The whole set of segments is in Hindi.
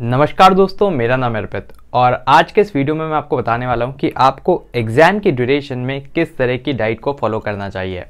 नमस्कार दोस्तों मेरा नाम अर्पित और आज के इस वीडियो में मैं आपको बताने वाला हूं कि आपको एग्ज़ाम की ड्यूरेशन में किस तरह की डाइट को फॉलो करना चाहिए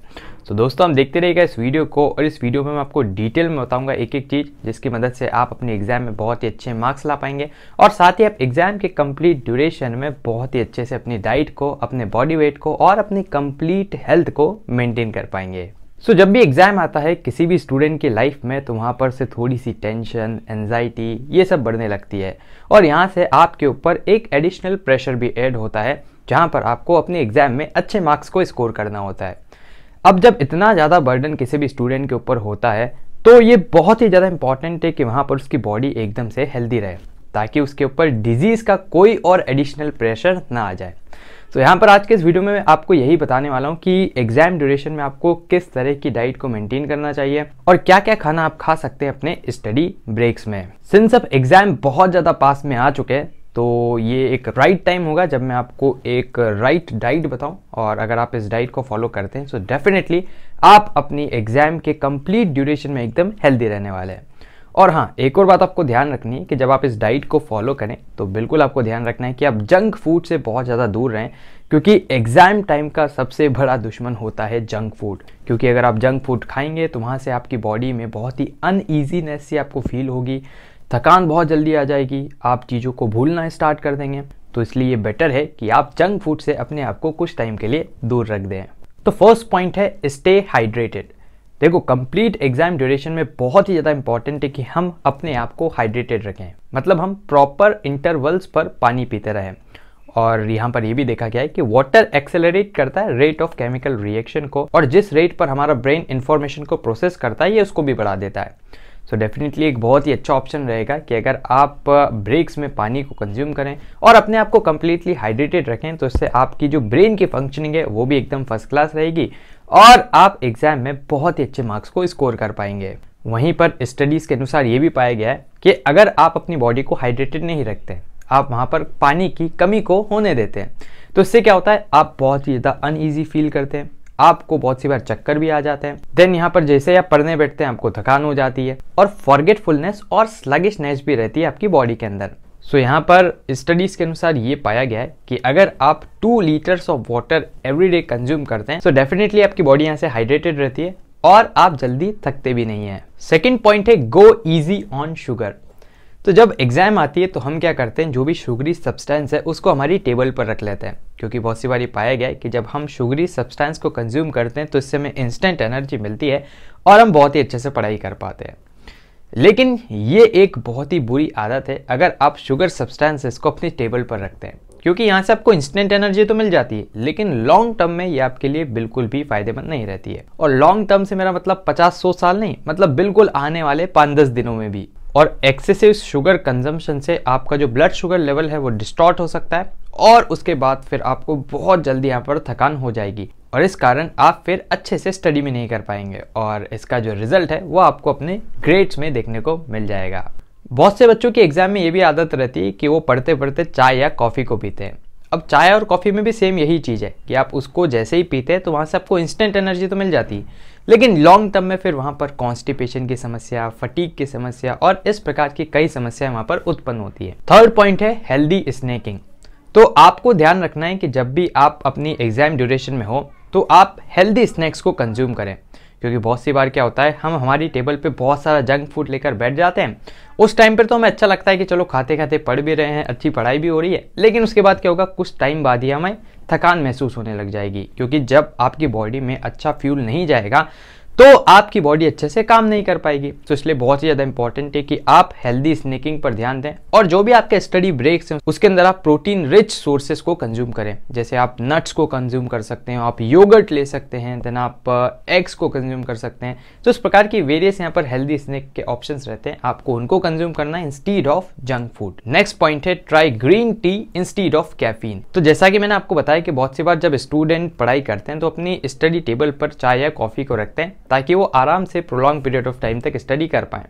तो दोस्तों हम देखते रहिएगा इस वीडियो को और इस वीडियो में मैं आपको डिटेल में बताऊंगा एक एक चीज़ जिसकी मदद से आप अपने एग्ज़ाम में बहुत ही अच्छे मार्क्स ला पाएंगे और साथ ही आप एग्ज़ाम के कंप्लीट ड्यूरेशन में बहुत ही अच्छे से अपनी डाइट को अपने बॉडी वेट को और अपनी कंप्लीट हेल्थ को मेनटेन कर पाएंगे सो so, जब भी एग्ज़ाम आता है किसी भी स्टूडेंट की लाइफ में तो वहाँ पर से थोड़ी सी टेंशन एनजाइटी ये सब बढ़ने लगती है और यहाँ से आपके ऊपर एक एडिशनल प्रेशर भी ऐड होता है जहाँ पर आपको अपने एग्ज़ाम में अच्छे मार्क्स को स्कोर करना होता है अब जब इतना ज़्यादा बर्डन किसी भी स्टूडेंट के ऊपर होता है तो ये बहुत ही ज़्यादा इंपॉर्टेंट है कि वहाँ पर उसकी बॉडी एकदम से हेल्दी रहे ताकि उसके ऊपर डिजीज़ का कोई और एडिशनल प्रेशर ना आ जाए तो यहाँ पर आज के इस वीडियो में मैं आपको यही बताने वाला हूँ कि एग्जाम ड्यूरेशन में आपको किस तरह की डाइट को मेंटेन करना चाहिए और क्या क्या खाना आप खा सकते हैं अपने स्टडी ब्रेक्स में सिंस अब एग्जाम बहुत ज़्यादा पास में आ चुके हैं तो ये एक राइट टाइम होगा जब मैं आपको एक राइट डाइट बताऊं और अगर आप इस डाइट को फॉलो करते हैं तो डेफिनेटली आप अपनी एग्ज़ाम के कंप्लीट ड्यूरेशन में एकदम हेल्दी रहने वाले हैं और हाँ एक और बात आपको ध्यान रखनी है कि जब आप इस डाइट को फॉलो करें तो बिल्कुल आपको ध्यान रखना है कि आप जंक फूड से बहुत ज़्यादा दूर रहें क्योंकि एग्ज़ाम टाइम का सबसे बड़ा दुश्मन होता है जंक फूड क्योंकि अगर आप जंक फूड खाएंगे तो वहाँ से आपकी बॉडी में बहुत ही अनईजीनेस सी आपको फील होगी थकान बहुत जल्दी आ जाएगी आप चीज़ों को भूलना स्टार्ट कर देंगे तो इसलिए ये बेटर है कि आप जंक फूड से अपने आप को कुछ टाइम के लिए दूर रख दें तो फर्स्ट पॉइंट है स्टे हाइड्रेटेड देखो कंप्लीट एग्जाम ड्यूरेशन में बहुत ही ज़्यादा इंपॉर्टेंट है कि हम अपने आप को हाइड्रेटेड रखें मतलब हम प्रॉपर इंटरवल्स पर पानी पीते रहें और यहाँ पर ये भी देखा गया है कि वाटर एक्सेलरेट करता है रेट ऑफ केमिकल रिएक्शन को और जिस रेट पर हमारा ब्रेन इन्फॉर्मेशन को प्रोसेस करता है ये उसको भी बढ़ा देता है सो so डेफिनेटली एक बहुत ही अच्छा ऑप्शन रहेगा कि अगर आप ब्रेक्स में पानी को कंज्यूम करें और अपने आप को कम्प्लीटली हाइड्रेटेड रखें तो इससे आपकी जो ब्रेन की फंक्शनिंग है वो भी एकदम फर्स्ट क्लास रहेगी और आप एग्ज़ाम में बहुत ही अच्छे मार्क्स को स्कोर कर पाएंगे वहीं पर स्टडीज़ के अनुसार ये भी पाया गया है कि अगर आप अपनी बॉडी को हाइड्रेटेड नहीं रखते आप वहाँ पर पानी की कमी को होने देते हैं तो इससे क्या होता है आप बहुत ही ज़्यादा अनईजी फील करते हैं आपको बहुत सी बार चक्कर भी आ जाते हैं देन यहाँ पर जैसे आप पढ़ने बैठते हैं आपको थकान हो जाती है और फॉरगेटफुलनेस और स्लगिशनेस भी रहती है आपकी बॉडी के अंदर सो so, यहाँ पर स्टडीज़ के अनुसार ये पाया गया है कि अगर आप two litres of water every day consume करते हैं सो डेफिनेटली आपकी बॉडी यहाँ से हाइड्रेटेड रहती है और आप जल्दी थकते भी नहीं हैं सेकेंड पॉइंट है गो ईजी ऑन शुगर तो जब एग्ज़ाम आती है तो हम क्या करते हैं जो भी शुगरी सब्सटेंस है उसको हमारी टेबल पर रख लेते हैं क्योंकि बहुत सी बार ये पाया गया है कि जब हम शुगरी सब्सटेंस को कंज्यूम करते हैं तो इससे हमें इंस्टेंट एनर्जी मिलती है और हम बहुत ही अच्छे से पढ़ाई कर पाते हैं लेकिन ये एक बहुत ही बुरी आदत है अगर आप शुगर सब्सटेंसेस को अपनी टेबल पर रखते हैं क्योंकि यहाँ से आपको इंस्टेंट एनर्जी तो मिल जाती है लेकिन लॉन्ग टर्म में ये आपके लिए बिल्कुल भी फायदेमंद नहीं रहती है और लॉन्ग टर्म से मेरा मतलब पचास सौ साल नहीं मतलब बिल्कुल आने वाले पाँच दस दिनों में भी और एक्सेसिव शुगर कंजम्पशन से आपका जो ब्लड शुगर लेवल है वो डिस्टॉर्ट हो सकता है और उसके बाद फिर आपको बहुत जल्दी यहाँ पर थकान हो जाएगी और इस कारण आप फिर अच्छे से स्टडी भी नहीं कर पाएंगे और इसका जो रिजल्ट है वो आपको अपने ग्रेड्स में देखने को मिल जाएगा बहुत से बच्चों की एग्ज़ाम में ये भी आदत रहती है कि वो पढ़ते पढ़ते चाय या कॉफ़ी को पीते हैं अब चाय और कॉफ़ी में भी सेम यही चीज़ है कि आप उसको जैसे ही पीते हैं तो वहाँ से आपको इंस्टेंट एनर्जी तो मिल जाती है लेकिन लॉन्ग टर्म में फिर वहाँ पर कॉन्स्टिपेशन की समस्या फटीक की समस्या और इस प्रकार की कई समस्याएं वहाँ पर उत्पन्न होती है थर्ड पॉइंट है हेल्दी स्नैकिंग तो आपको ध्यान रखना है कि जब भी आप अपनी एग्जाम ड्यूरेशन में हो तो आप हेल्दी स्नैक्स को कंज्यूम करें क्योंकि बहुत सी बार क्या होता है हम हमारी टेबल पे बहुत सारा जंक फूड लेकर बैठ जाते हैं उस टाइम पर तो हमें अच्छा लगता है कि चलो खाते खाते पढ़ भी रहे हैं अच्छी पढ़ाई भी हो रही है लेकिन उसके बाद क्या होगा कुछ टाइम बाद ही हमें थकान महसूस होने लग जाएगी क्योंकि जब आपकी बॉडी में अच्छा फ्यूल नहीं जाएगा तो आपकी बॉडी अच्छे से काम नहीं कर पाएगी तो इसलिए बहुत ही ज़्यादा इंपॉर्टेंट है कि आप हेल्दी स्नैकिंग पर ध्यान दें और जो भी आपके स्टडी ब्रेक्स हैं उसके अंदर आप प्रोटीन रिच सोर्सेस को कंज्यूम करें जैसे आप नट्स को कंज्यूम कर सकते हैं आप योगर्ट ले सकते हैं देन आप एग्स uh, को कंज्यूम कर सकते हैं तो इस प्रकार की वेरियस यहाँ पर हेल्दी स्नैक के ऑप्शन रहते हैं आपको उनको कंज्यूम करना है instead of junk food next point है try green tea instead of caffeine तो जैसा कि मैंने आपको बताया कि बहुत सी बार जब स्टूडेंट पढ़ाई करते हैं तो अपनी स्टडी टेबल पर चाय या कॉफी को रखते हैं ताकि वो आराम से प्रोलॉन्ग पीरियड ऑफ टाइम तक स्टडी कर पाएँ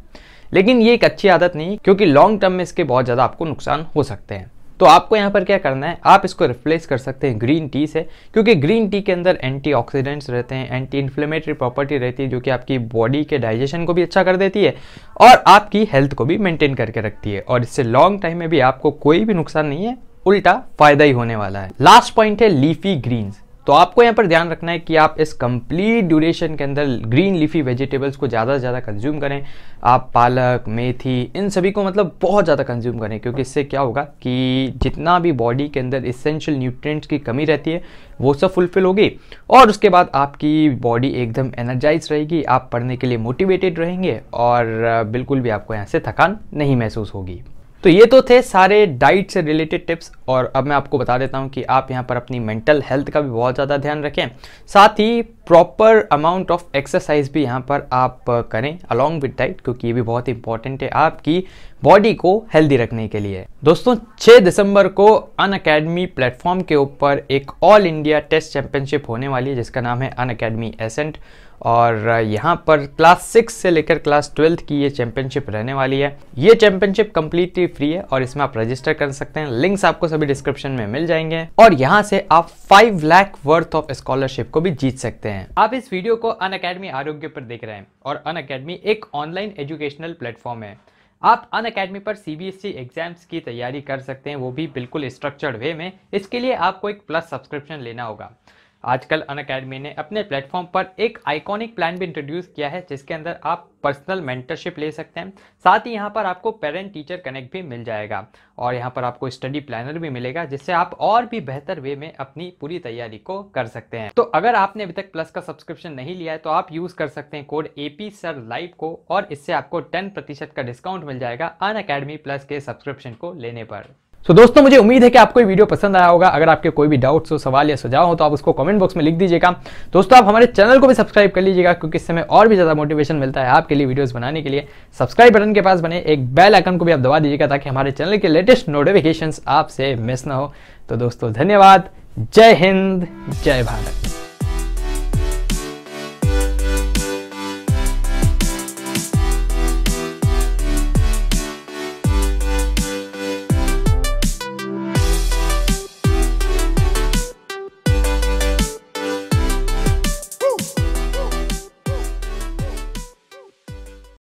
लेकिन ये एक अच्छी आदत नहीं क्योंकि लॉन्ग टर्म में इसके बहुत ज़्यादा आपको नुकसान हो सकते हैं तो आपको यहाँ पर क्या करना है आप इसको रिप्लेस कर सकते हैं ग्रीन टी से क्योंकि ग्रीन टी के अंदर एंटी रहते हैं एंटी इन्फ्लेमेटरी प्रॉपर्टी रहती है जो कि आपकी बॉडी के डाइजेशन को भी अच्छा कर देती है और आपकी हेल्थ को भी मेंटेन करके रखती है और इससे लॉन्ग टाइम में भी आपको कोई भी नुकसान नहीं है उल्टा फायदा ही होने वाला है लास्ट पॉइंट है लीफी ग्रीन्स तो आपको यहाँ पर ध्यान रखना है कि आप इस कंप्लीट ड्यूरेशन के अंदर ग्रीन लीफी वेजिटेबल्स को ज़्यादा से ज़्यादा कंज्यूम करें आप पालक मेथी इन सभी को मतलब बहुत ज़्यादा कंज्यूम करें क्योंकि इससे क्या होगा कि जितना भी बॉडी के अंदर इसेंशियल न्यूट्रिएंट्स की कमी रहती है वो सब फुलफिल होगी और उसके बाद आपकी बॉडी एकदम एनर्जाइज रहेगी आप पढ़ने के लिए मोटिवेटेड रहेंगे और बिल्कुल भी आपको यहाँ से थकान नहीं महसूस होगी तो ये तो थे सारे डाइट से रिलेटेड टिप्स और अब मैं आपको बता देता हूँ कि आप यहाँ पर अपनी मेंटल हेल्थ का भी बहुत ज़्यादा ध्यान रखें साथ ही प्रॉपर अमाउंट ऑफ एक्सरसाइज भी यहाँ पर आप uh, करें अलॉन्ग विद डाइट क्योंकि ये भी बहुत इंपॉर्टेंट है आपकी बॉडी को हेल्दी रखने के लिए दोस्तों 6 दिसंबर को अन अकेडमी प्लेटफॉर्म के ऊपर एक ऑल इंडिया टेस्ट चैंपियनशिप होने वाली है जिसका नाम है अन अकेडमी एसेंट और uh, यहाँ पर क्लास सिक्स से लेकर क्लास ट्वेल्थ की ये चैंपियनशिप रहने वाली है ये चैंपियनशिप कम्प्लीटली फ्री है और इसमें आप रजिस्टर कर सकते हैं लिंक्स आपको सभी डिस्क्रिप्शन में मिल जाएंगे और यहाँ से आप five lakh worth of scholarship को भी जीत सकते हैं हैं आप इस वीडियो को अन अकेडमी आरोग्य पर देख रहे हैं और अन अकेडमी एक ऑनलाइन एजुकेशनल प्लेटफॉर्म है आप अन अकेडमी पर सीबीएसई e एग्जाम्स की तैयारी कर सकते हैं वो भी बिल्कुल स्ट्रक्चर्ड वे में इसके लिए आपको एक प्लस सब्सक्रिप्शन लेना होगा आजकल अन अकेडमी ने अपने प्लेटफॉर्म पर एक आइकॉनिक प्लान भी इंट्रोड्यूस किया है जिसके अंदर आप पर्सनल मेंटरशिप ले सकते हैं साथ ही यहाँ पर आपको पेरेंट टीचर कनेक्ट भी मिल जाएगा और यहाँ पर आपको स्टडी प्लानर भी मिलेगा जिससे आप और भी बेहतर वे में अपनी पूरी तैयारी को कर सकते हैं तो अगर आपने अभी तक प्लस का सब्सक्रिप्शन नहीं लिया है तो आप यूज़ कर सकते हैं code A P sir live को और इससे आपको टेन प्रतिशत का डिस्काउंट मिल जाएगा अन अकेडमी प्लस के सब्सक्रिप्शन को लेने पर सो so, दोस्तों मुझे उम्मीद है कि आपको ये वीडियो पसंद आया होगा अगर आपके कोई भी डाउट्स हो सवाल या सुझाव हो तो आप उसको कमेंट बॉक्स में लिख दीजिएगा दोस्तों आप हमारे चैनल को भी सब्सक्राइब कर लीजिएगा क्योंकि इससे हमें और भी ज़्यादा मोटिवेशन मिलता है आपके लिए वीडियोस बनाने के लिए सब्सक्राइब बटन के पास बने एक बेल आइकन को भी आप दबा दीजिएगा ताकि हमारे चैनल के लेटेस्ट नोटिफिकेशन आपसे मिस ना हो तो दोस्तों धन्यवाद जय हिंद जय भारत